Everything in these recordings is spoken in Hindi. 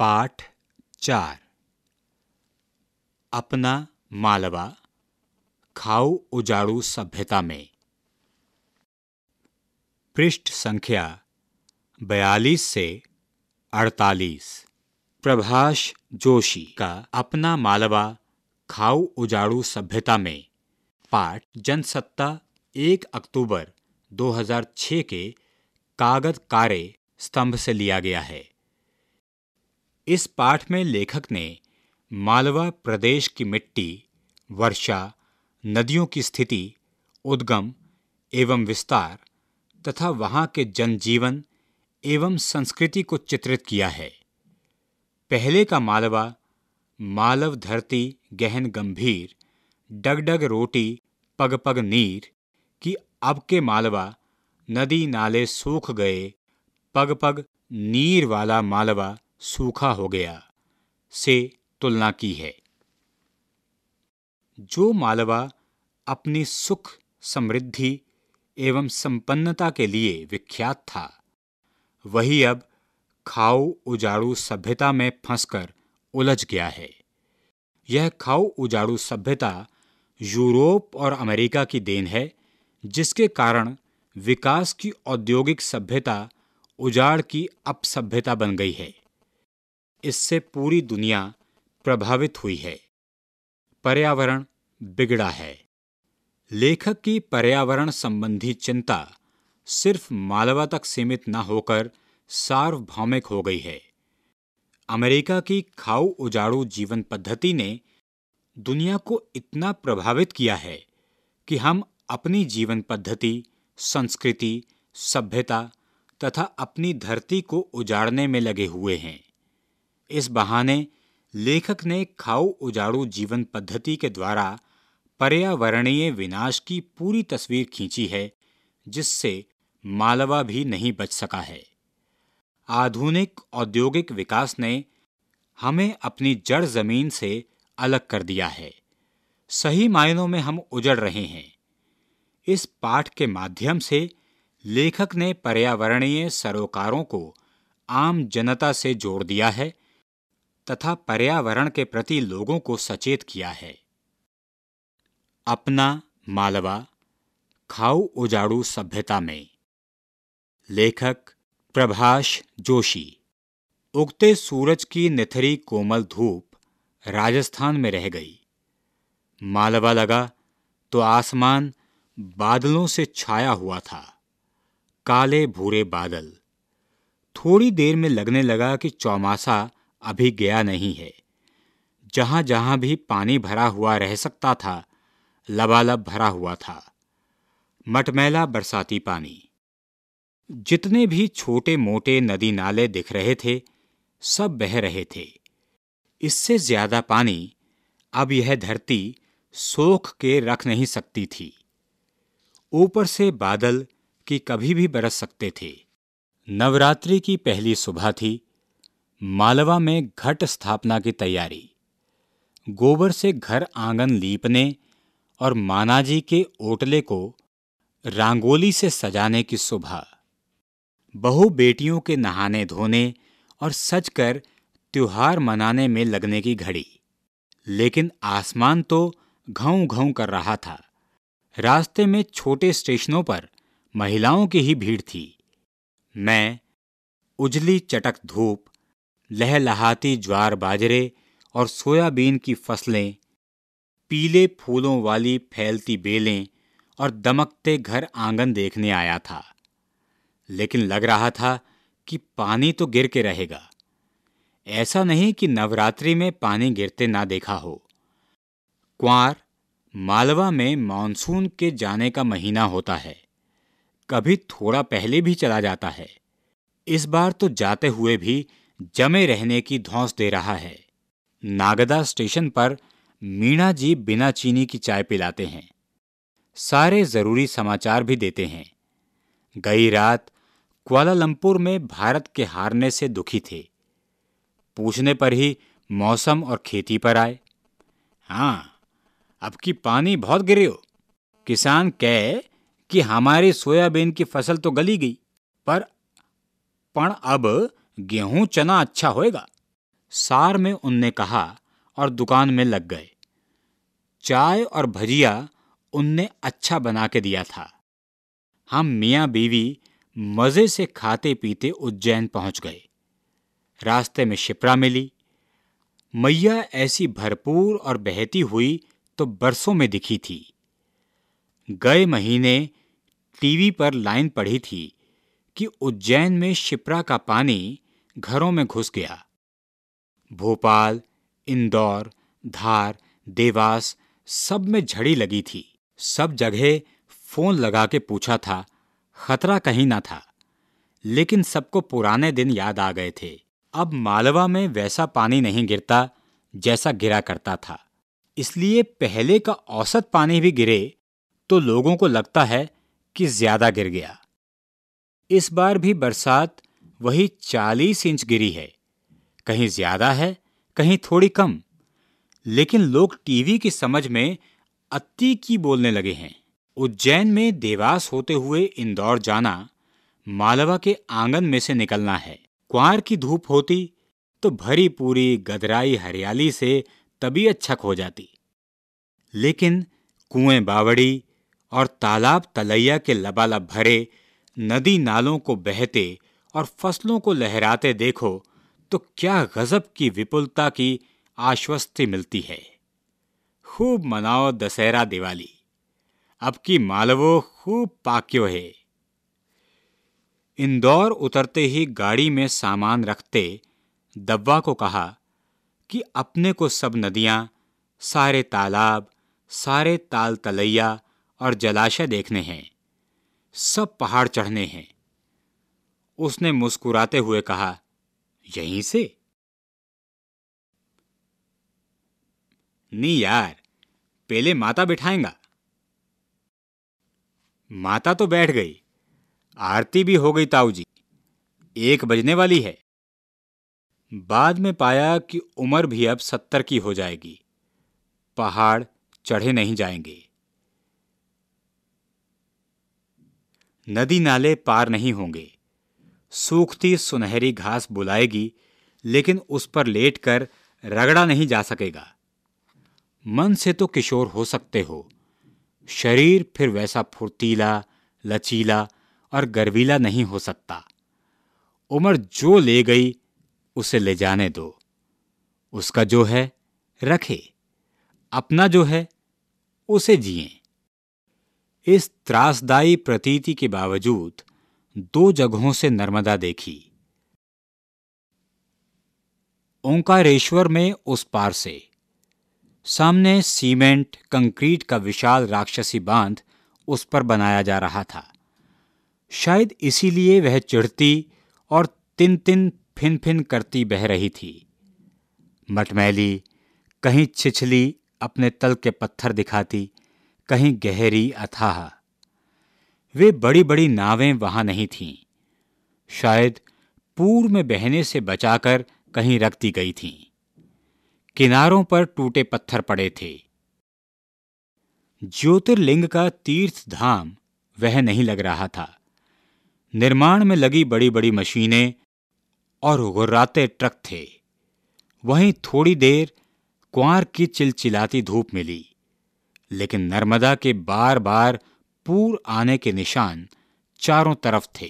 पाठ चार अपना मालवा खाऊ उजाड़ू सभ्यता में पृष्ठ संख्या बयालीस से अड़तालीस प्रभाष जोशी का अपना मालवा खाऊ उजाड़ू सभ्यता में पाठ जनसत्ता एक अक्टूबर 2006 के कागज कार्य स्तंभ से लिया गया है इस पाठ में लेखक ने मालवा प्रदेश की मिट्टी वर्षा नदियों की स्थिति उद्गम एवं विस्तार तथा वहां के जनजीवन एवं संस्कृति को चित्रित किया है पहले का मालवा मालव धरती गहन गंभीर डगडग रोटी पग पग नीर कि अब के मालवा नदी नाले सूख गए पग पग नीर वाला मालवा सूखा हो गया से तुलना की है जो मालवा अपनी सुख समृद्धि एवं संपन्नता के लिए विख्यात था वही अब खाऊ उजाड़ू सभ्यता में फंसकर उलझ गया है यह खाऊ उजाड़ू सभ्यता यूरोप और अमेरिका की देन है जिसके कारण विकास की औद्योगिक सभ्यता उजाड़ की अपसभ्यता बन गई है इससे पूरी दुनिया प्रभावित हुई है पर्यावरण बिगड़ा है लेखक की पर्यावरण संबंधी चिंता सिर्फ मालवा तक सीमित न होकर सार्वभौमिक हो गई है अमेरिका की खाऊ उजाड़ू जीवन पद्धति ने दुनिया को इतना प्रभावित किया है कि हम अपनी जीवन पद्धति संस्कृति सभ्यता तथा अपनी धरती को उजाड़ने में लगे हुए हैं इस बहाने लेखक ने खाऊ उजाड़ू जीवन पद्धति के द्वारा पर्यावरणीय विनाश की पूरी तस्वीर खींची है जिससे मालवा भी नहीं बच सका है आधुनिक औद्योगिक विकास ने हमें अपनी जड़ जमीन से अलग कर दिया है सही मायनों में हम उजड़ रहे हैं इस पाठ के माध्यम से लेखक ने पर्यावरणीय सरोकारों को आम जनता से जोड़ दिया है तथा पर्यावरण के प्रति लोगों को सचेत किया है अपना मालवा खाऊ उजाड़ू सभ्यता में लेखक प्रभाष जोशी उगते सूरज की निथरी कोमल धूप राजस्थान में रह गई मालवा लगा तो आसमान बादलों से छाया हुआ था काले भूरे बादल थोड़ी देर में लगने लगा कि चौमासा अभी गया नहीं है जहाँ जहाँ भी पानी भरा हुआ रह सकता था लबालब भरा हुआ था मटमैला बरसाती पानी जितने भी छोटे मोटे नदी नाले दिख रहे थे सब बह रहे थे इससे ज्यादा पानी अब यह धरती सोख के रख नहीं सकती थी ऊपर से बादल कि कभी भी बरस सकते थे नवरात्रि की पहली सुबह थी मालवा में घट स्थापना की तैयारी गोबर से घर आंगन लीपने और मानाजी के ओटले को रंगोली से सजाने की सुबह बहु बेटियों के नहाने धोने और सजकर त्योहार मनाने में लगने की घड़ी लेकिन आसमान तो घऊ घऊ कर रहा था रास्ते में छोटे स्टेशनों पर महिलाओं की ही भीड़ थी मैं उजली चटक धूप लहलहाती ज्वार बाजरे और सोयाबीन की फसलें पीले फूलों वाली फैलती बेलें और दमकते घर आंगन देखने आया था लेकिन लग रहा था कि पानी तो गिर के रहेगा ऐसा नहीं कि नवरात्रि में पानी गिरते ना देखा हो कुंवर मालवा में मानसून के जाने का महीना होता है कभी थोड़ा पहले भी चला जाता है इस बार तो जाते हुए भी जमे रहने की धौंस दे रहा है नागदा स्टेशन पर मीणा जी बिना चीनी की चाय पिलाते हैं सारे ज़रूरी समाचार भी देते हैं गई रात क्वालालंपुर में भारत के हारने से दुखी थे पूछने पर ही मौसम और खेती पर आए हाँ अब की पानी बहुत गिरे हो किसान कह कि हमारी सोयाबीन की फसल तो गली गई पर पण अब गेहूं चना अच्छा होएगा सार में उनने कहा और दुकान में लग गए चाय और भजिया उनने अच्छा बना के दिया था हम मियाँ बीवी मज़े से खाते पीते उज्जैन पहुंच गए रास्ते में शिप्रा मिली मैया ऐसी भरपूर और बहती हुई तो बरसों में दिखी थी गए महीने टीवी पर लाइन पढ़ी थी कि उज्जैन में शिप्रा का पानी घरों में घुस गया भोपाल इंदौर धार देवास सब में झड़ी लगी थी सब जगह फोन लगा के पूछा था खतरा कहीं ना था लेकिन सबको पुराने दिन याद आ गए थे अब मालवा में वैसा पानी नहीं गिरता जैसा गिरा करता था इसलिए पहले का औसत पानी भी गिरे तो लोगों को लगता है कि ज्यादा गिर गया इस बार भी बरसात वही चालीस इंच गिरी है कहीं ज्यादा है कहीं थोड़ी कम लेकिन लोग टीवी की समझ में अति की बोलने लगे हैं उज्जैन में देवास होते हुए इंदौर जाना मालवा के आंगन में से निकलना है कुआर की धूप होती तो भरी पूरी गदराई हरियाली से तबीयत छक हो जाती लेकिन कुएं बावड़ी और तालाब तलैया के लबालब भरे नदी नालों को बहते और फसलों को लहराते देखो तो क्या गजब की विपुलता की आश्वस्ति मिलती है खूब मनाओ दशहरा दिवाली अब की मालवो खूब पाक्यो है इंदौर उतरते ही गाड़ी में सामान रखते दब्बा को कहा कि अपने को सब नदियां सारे तालाब सारे ताल तलैया और जलाशय देखने हैं सब पहाड़ चढ़ने हैं उसने मुस्कुराते हुए कहा यहीं से नहीं यार पहले माता बिठाएगा माता तो बैठ गई आरती भी हो गई ताऊ जी एक बजने वाली है बाद में पाया कि उम्र भी अब सत्तर की हो जाएगी पहाड़ चढ़े नहीं जाएंगे नदी नाले पार नहीं होंगे सूखती सुनहरी घास बुलाएगी लेकिन उस पर लेटकर रगड़ा नहीं जा सकेगा मन से तो किशोर हो सकते हो शरीर फिर वैसा फुर्तीला लचीला और गर्वीला नहीं हो सकता उम्र जो ले गई उसे ले जाने दो उसका जो है रखे अपना जो है उसे जिए इस त्रासदायी प्रतीति के बावजूद दो जगहों से नर्मदा देखी ओंकारेश्वर में उस पार से सामने सीमेंट कंक्रीट का विशाल राक्षसी बांध उस पर बनाया जा रहा था शायद इसीलिए वह चिढ़ती और तिन तिन फिन फिन करती बह रही थी मटमैली कहीं छिछली अपने तल के पत्थर दिखाती कहीं गहरी अथाह वे बड़ी बड़ी नावें वहां नहीं थीं शायद पूर में बहने से बचाकर कहीं रख दी गई थीं किनारों पर टूटे पत्थर पड़े थे ज्योतिर्लिंग का तीर्थ धाम वह नहीं लग रहा था निर्माण में लगी बड़ी बड़ी मशीनें और गुर्राते ट्रक थे वहीं थोड़ी देर कुआर की चिलचिलाती धूप मिली लेकिन नर्मदा के बार बार पूर आने के निशान चारों तरफ थे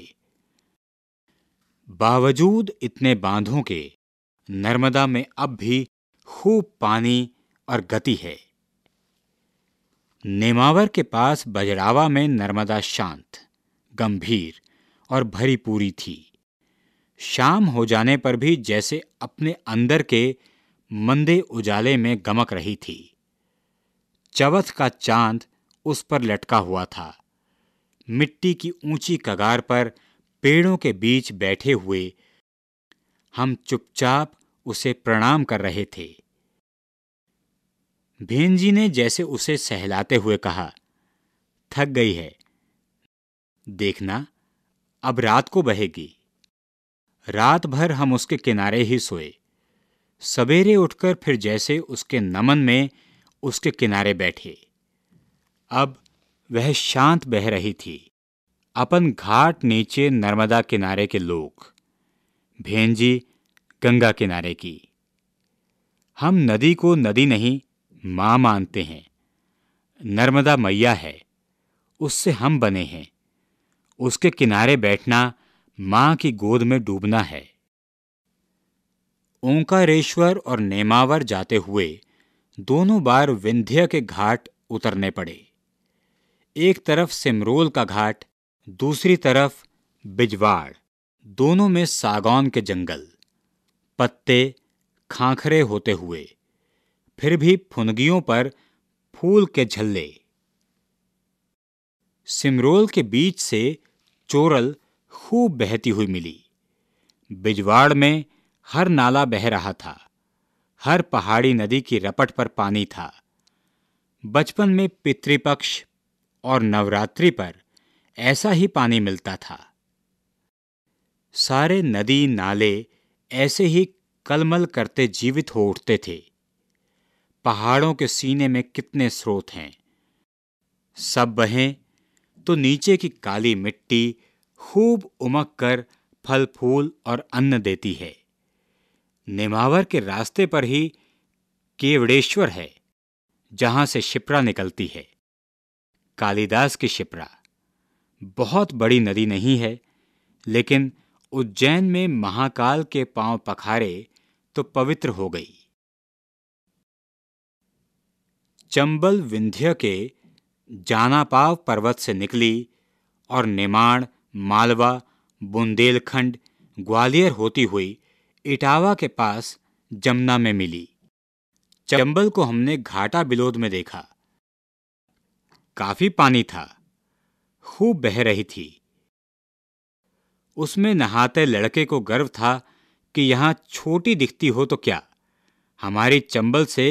बावजूद इतने बांधों के नर्मदा में अब भी खूब पानी और गति है नेमावर के पास बजरावा में नर्मदा शांत गंभीर और भरी पूरी थी शाम हो जाने पर भी जैसे अपने अंदर के मंदे उजाले में गमक रही थी चवथ का चांद उस पर लटका हुआ था मिट्टी की ऊंची कगार पर पेड़ों के बीच बैठे हुए हम चुपचाप उसे प्रणाम कर रहे थे भेनजी ने जैसे उसे सहलाते हुए कहा थक गई है देखना अब रात को बहेगी रात भर हम उसके किनारे ही सोए सवेरे उठकर फिर जैसे उसके नमन में उसके किनारे बैठे अब वह शांत बह रही थी अपन घाट नीचे नर्मदा किनारे के लोग भेंजी गंगा किनारे की हम नदी को नदी नहीं माँ मानते हैं नर्मदा मैया है उससे हम बने हैं उसके किनारे बैठना माँ की गोद में डूबना है ओंकारेश्वर और नेमावर जाते हुए दोनों बार विंध्य के घाट उतरने पड़े एक तरफ सिमरोल का घाट दूसरी तरफ बिजवाड़ दोनों में सागौन के जंगल पत्ते खाखरे होते हुए फिर भी फुनगियों पर फूल के झल्ले सिमरोल के बीच से चोरल खूब बहती हुई मिली बिजवाड़ में हर नाला बह रहा था हर पहाड़ी नदी की रपट पर पानी था बचपन में पितृपक्ष और नवरात्रि पर ऐसा ही पानी मिलता था सारे नदी नाले ऐसे ही कलमल करते जीवित हो उठते थे पहाड़ों के सीने में कितने स्रोत हैं सब बहें तो नीचे की काली मिट्टी खूब उमक कर फल फूल और अन्न देती है नेमावर के रास्ते पर ही केवड़ेश्वर है जहां से शिप्रा निकलती है कालिदास की शिप्रा बहुत बड़ी नदी नहीं है लेकिन उज्जैन में महाकाल के पांव पखारे तो पवित्र हो गई चंबल विंध्य के जानापाव पर्वत से निकली और निमाण मालवा बुंदेलखंड ग्वालियर होती हुई इटावा के पास जमुना में मिली चंबल को हमने घाटा बिलोद में देखा काफी पानी था खूब बह रही थी उसमें नहाते लड़के को गर्व था कि यहां छोटी दिखती हो तो क्या हमारी चंबल से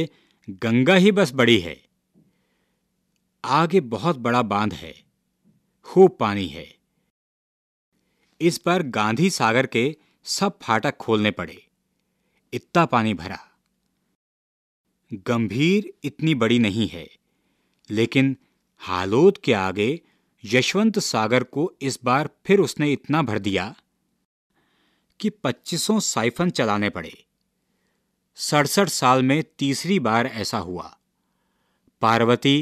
गंगा ही बस बड़ी है आगे बहुत बड़ा बांध है खूब पानी है इस पर गांधी सागर के सब फाटक खोलने पड़े इतना पानी भरा गंभीर इतनी बड़ी नहीं है लेकिन हालोद के आगे यशवंत सागर को इस बार फिर उसने इतना भर दिया कि पच्चीसों साइफन चलाने पड़े सड़सठ साल में तीसरी बार ऐसा हुआ पार्वती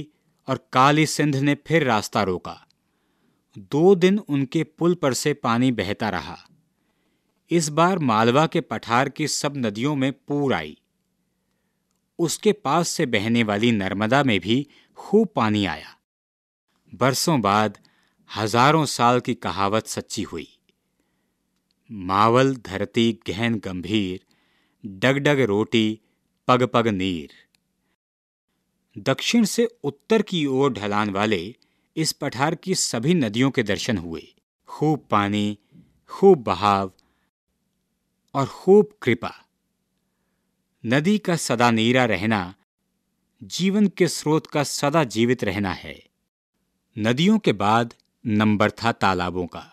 और काली सिंध ने फिर रास्ता रोका दो दिन उनके पुल पर से पानी बहता रहा इस बार मालवा के पठार की सब नदियों में पूर आई उसके पास से बहने वाली नर्मदा में भी खूब पानी आया बरसों बाद हजारों साल की कहावत सच्ची हुई मावल धरती गहन गंभीर डग डग रोटी पग पग नीर दक्षिण से उत्तर की ओर ढलान वाले इस पठार की सभी नदियों के दर्शन हुए खूब पानी खूब बहाव और खूब कृपा नदी का सदा नीरा रहना जीवन के स्रोत का सदा जीवित रहना है नदियों के बाद नंबर था तालाबों का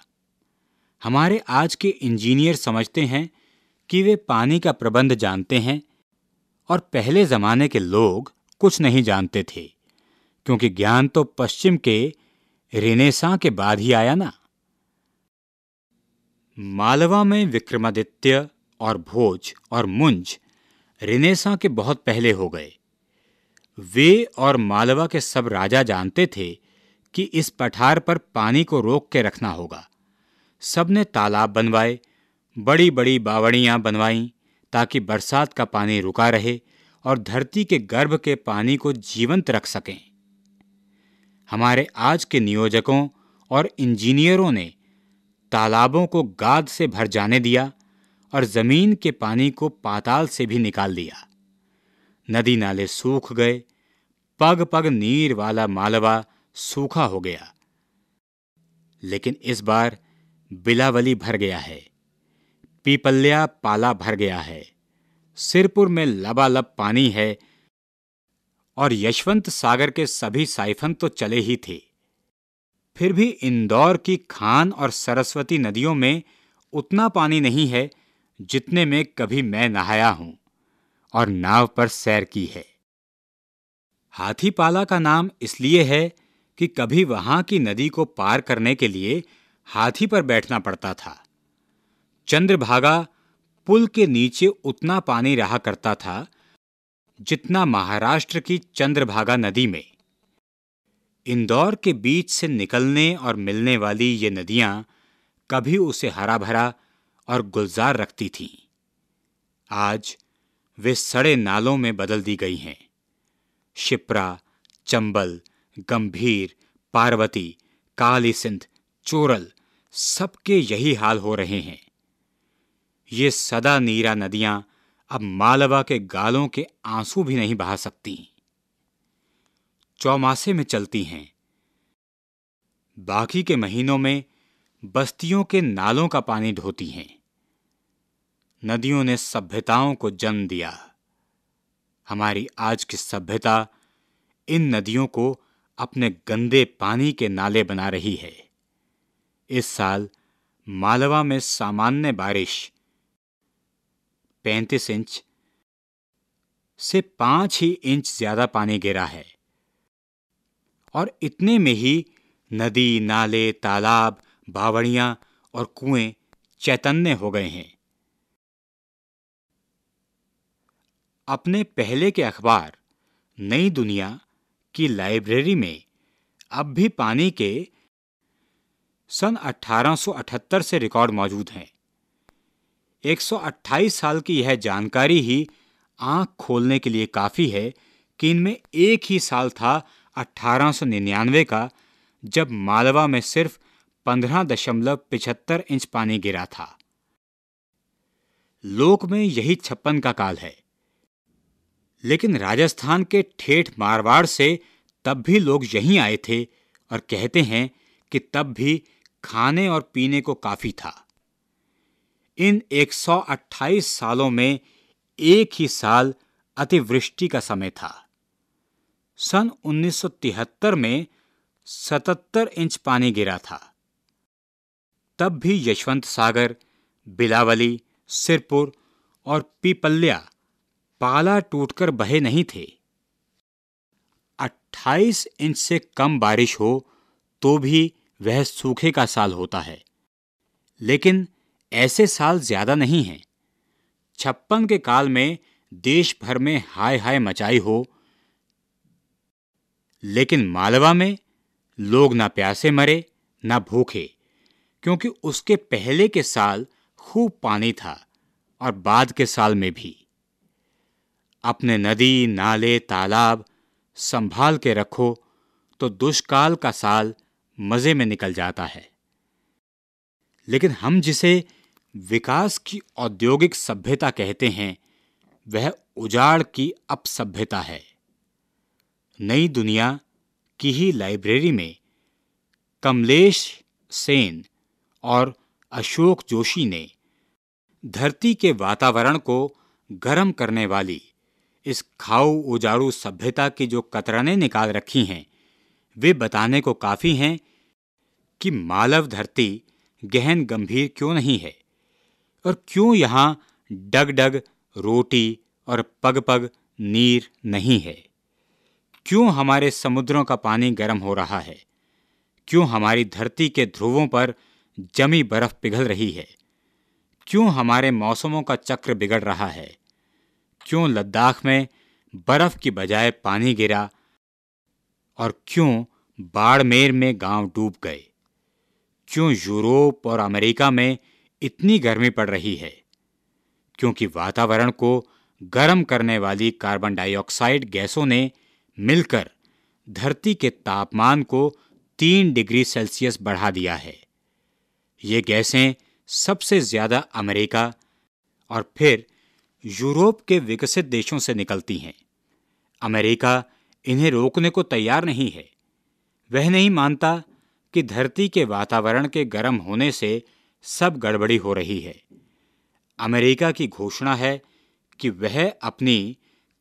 हमारे आज के इंजीनियर समझते हैं कि वे पानी का प्रबंध जानते हैं और पहले ज़माने के लोग कुछ नहीं जानते थे क्योंकि ज्ञान तो पश्चिम के रेनेसा के बाद ही आया ना मालवा में विक्रमादित्य और भोज और मुंज रेनेसा के बहुत पहले हो गए वे और मालवा के सब राजा जानते थे कि इस पठार पर पानी को रोक के रखना होगा सबने तालाब बनवाए बड़ी बड़ी बावड़ियाँ बनवाईं ताकि बरसात का पानी रुका रहे और धरती के गर्भ के पानी को जीवंत रख सकें हमारे आज के नियोजकों और इंजीनियरों ने तालाबों को गाद से भर जाने दिया और ज़मीन के पानी को पाताल से भी निकाल दिया नदी नाले सूख गए पग पग नीर वाला मालवा सूखा हो गया लेकिन इस बार बिलावली भर गया है पीपल्या पाला भर गया है सिरपुर में लबालब पानी है और यशवंत सागर के सभी साइफन तो चले ही थे फिर भी इंदौर की खान और सरस्वती नदियों में उतना पानी नहीं है जितने में कभी मैं नहाया हूं और नाव पर सैर की है हाथीपाला का नाम इसलिए है कि कभी वहां की नदी को पार करने के लिए हाथी पर बैठना पड़ता था चंद्रभागा पुल के नीचे उतना पानी रहा करता था जितना महाराष्ट्र की चंद्रभागा नदी में इंदौर के बीच से निकलने और मिलने वाली ये नदियां कभी उसे हरा भरा और गुलजार रखती थीं आज वे सड़े नालों में बदल दी गई हैं शिप्रा चंबल गंभीर पार्वती काली सिंध चोरल सबके यही हाल हो रहे हैं ये सदा नीरा नदियां अब मालवा के गालों के आंसू भी नहीं बहा सकती चौमासे में चलती हैं बाकी के महीनों में बस्तियों के नालों का पानी ढोती हैं नदियों ने सभ्यताओं को जन्म दिया हमारी आज की सभ्यता इन नदियों को अपने गंदे पानी के नाले बना रही है इस साल मालवा में सामान्य बारिश 35 इंच से पांच ही इंच ज्यादा पानी गिरा है और इतने में ही नदी नाले तालाब बावड़ियां और कुएं चैतन्य हो गए हैं अपने पहले के अखबार नई दुनिया की लाइब्रेरी में अब भी पानी के सन 1878 से रिकॉर्ड मौजूद हैं 128 साल की यह जानकारी ही आंख खोलने के लिए काफ़ी है कि इनमें एक ही साल था 1899 का जब मालवा में सिर्फ पंद्रह दशमलव पिछहत्तर इंच पानी गिरा था लोक में यही छप्पन का काल है लेकिन राजस्थान के ठेठ मारवाड़ से तब भी लोग यहीं आए थे और कहते हैं कि तब भी खाने और पीने को काफ़ी था इन 128 सालों में एक ही साल अतिवृष्टि का समय था सन 1973 में 77 इंच पानी गिरा था तब भी यशवंत सागर बिलावली सिरपुर और पीपल्या पाला टूटकर बहे नहीं थे 28 इंच से कम बारिश हो तो भी वह सूखे का साल होता है लेकिन ऐसे साल ज्यादा नहीं हैं छप्पन के काल में देश भर में हाय हाय मचाई हो लेकिन मालवा में लोग ना प्यासे मरे ना भूखे क्योंकि उसके पहले के साल खूब पानी था और बाद के साल में भी अपने नदी नाले तालाब संभाल के रखो तो दुष्काल का साल मज़े में निकल जाता है लेकिन हम जिसे विकास की औद्योगिक सभ्यता कहते हैं वह उजाड़ की अपसभ्यता है नई दुनिया की ही लाइब्रेरी में कमलेश सेन और अशोक जोशी ने धरती के वातावरण को गर्म करने वाली इस खाऊ उजाड़ू सभ्यता की जो कतरने निकाल रखी हैं वे बताने को काफ़ी हैं कि मालव धरती गहन गंभीर क्यों नहीं है और क्यों यहाँ डग डग रोटी और पग पग नीर नहीं है क्यों हमारे समुद्रों का पानी गर्म हो रहा है क्यों हमारी धरती के ध्रुवों पर जमी बर्फ पिघल रही है क्यों हमारे मौसमों का चक्र बिगड़ रहा है क्यों लद्दाख में बर्फ की बजाय पानी गिरा और क्यों बाड़मेर में गांव डूब गए क्यों यूरोप और अमेरिका में इतनी गर्मी पड़ रही है क्योंकि वातावरण को गर्म करने वाली कार्बन डाइऑक्साइड गैसों ने मिलकर धरती के तापमान को तीन डिग्री सेल्सियस बढ़ा दिया है ये गैसें सबसे ज़्यादा अमेरिका और फिर यूरोप के विकसित देशों से निकलती हैं अमेरिका इन्हें रोकने को तैयार नहीं है वह नहीं मानता कि धरती के वातावरण के गर्म होने से सब गड़बड़ी हो रही है अमेरिका की घोषणा है कि वह अपनी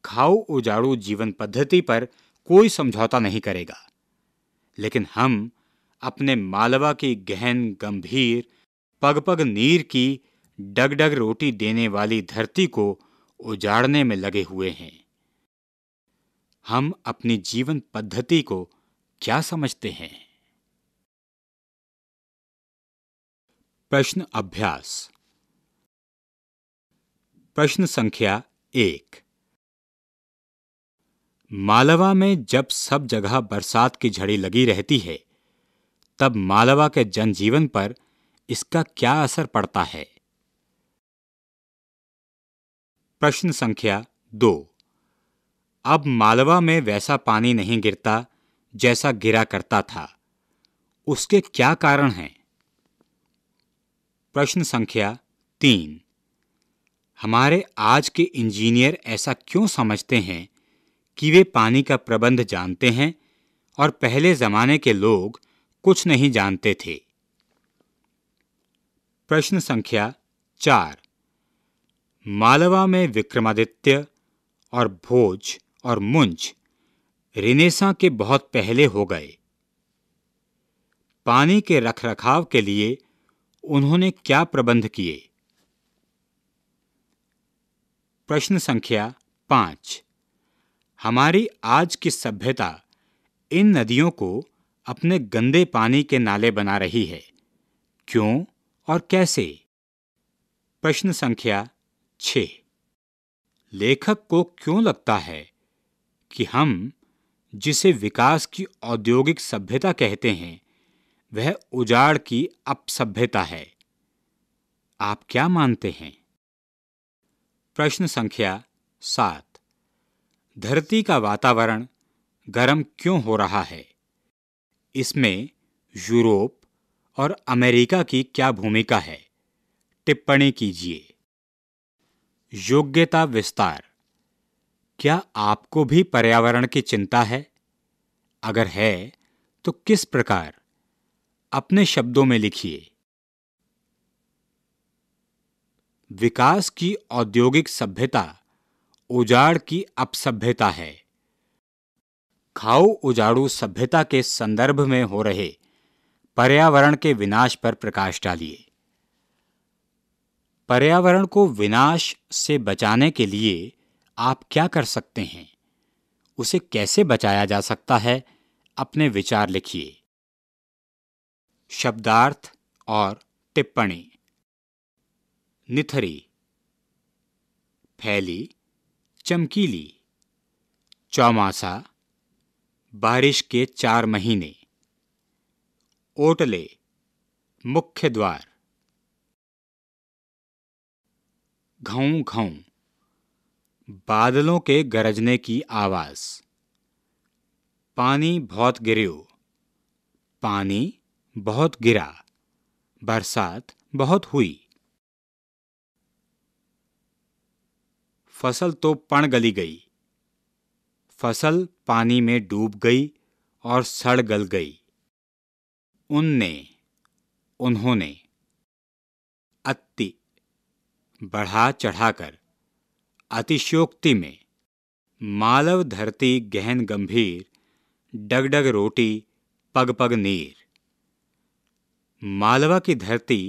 खाओ उजाड़ू जीवन पद्धति पर कोई समझौता नहीं करेगा लेकिन हम अपने मालवा की गहन गंभीर पग पग नीर की डग डग रोटी देने वाली धरती को उजाड़ने में लगे हुए हैं हम अपनी जीवन पद्धति को क्या समझते हैं प्रश्न अभ्यास प्रश्न संख्या एक मालवा में जब सब जगह बरसात की झड़ी लगी रहती है तब मालवा के जनजीवन पर इसका क्या असर पड़ता है प्रश्न संख्या दो अब मालवा में वैसा पानी नहीं गिरता जैसा गिरा करता था उसके क्या कारण हैं प्रश्न संख्या तीन हमारे आज के इंजीनियर ऐसा क्यों समझते हैं कि वे पानी का प्रबंध जानते हैं और पहले जमाने के लोग कुछ नहीं जानते थे प्रश्न संख्या चार मालवा में विक्रमादित्य और भोज और मुंज रिनेसा के बहुत पहले हो गए पानी के रखरखाव के लिए उन्होंने क्या प्रबंध किए प्रश्न संख्या पांच हमारी आज की सभ्यता इन नदियों को अपने गंदे पानी के नाले बना रही है क्यों और कैसे प्रश्न संख्या छ लेखक को क्यों लगता है कि हम जिसे विकास की औद्योगिक सभ्यता कहते हैं वह उजाड़ की अपसभ्यता है आप क्या मानते हैं प्रश्न संख्या सात धरती का वातावरण गर्म क्यों हो रहा है इसमें यूरोप और अमेरिका की क्या भूमिका है टिप्पणी कीजिए योग्यता विस्तार क्या आपको भी पर्यावरण की चिंता है अगर है तो किस प्रकार अपने शब्दों में लिखिए विकास की औद्योगिक सभ्यता उजाड़ की अपसभ्यता है खाओ उजाड़ू सभ्यता के संदर्भ में हो रहे पर्यावरण के विनाश पर प्रकाश डालिए पर्यावरण को विनाश से बचाने के लिए आप क्या कर सकते हैं उसे कैसे बचाया जा सकता है अपने विचार लिखिए शब्दार्थ और टिप्पणी निथरी फैली चमकीली चौमासा बारिश के चार महीने ओटले मुख्य द्वार घऊ घऊ बादलों के गरजने की आवाज़ पानी बहुत गिरियो पानी बहुत गिरा बरसात बहुत हुई फसल तो पण गली गई फसल पानी में डूब गई और सड़ गल गई उनने उन्होंने बढ़ा चढ़ाकर अतिशोक्ति में मालव धरती गहन गंभीर डगडग रोटी पग पग नीर मालवा की धरती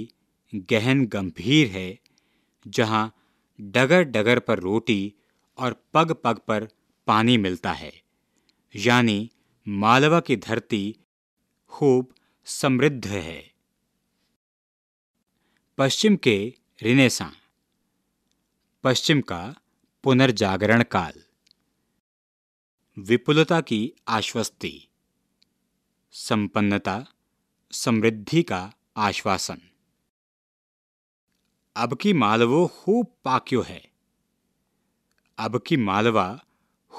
गहन गंभीर है जहाँ डगर डगर पर रोटी और पग पग पर पानी मिलता है यानी मालवा की धरती खूब समृद्ध है पश्चिम के रिनेसा पश्चिम का पुनर्जागरण काल विपुलता की आश्वस्ति संपन्नता समृद्धि का आश्वासन अब की मालवो खूब पाक्यो है अब की मालवा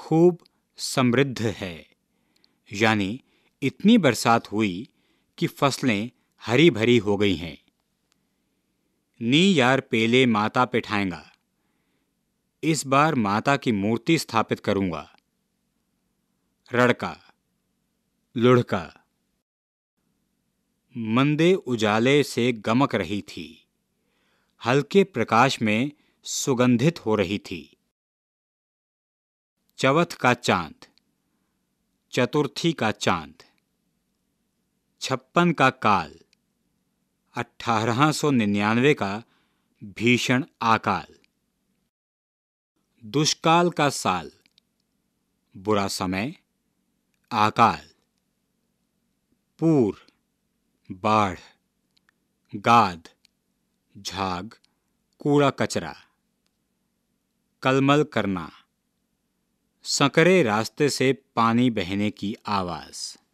खूब समृद्ध है यानी इतनी बरसात हुई कि फसलें हरी भरी हो गई हैं नी यार पेले माता पिठाएंगा इस बार माता की मूर्ति स्थापित करूंगा रड़का लुढ़का मंदे उजाले से गमक रही थी हल्के प्रकाश में सुगंधित हो रही थी चवथ का चांद चतुर्थी का चांद छप्पन का काल अठारह सौ निन्यानवे का भीषण आकाल दुष्काल का साल बुरा समय आकाल पूर बाढ़ गाद झाग कूड़ा कचरा कलमल करना संकरे रास्ते से पानी बहने की आवाज़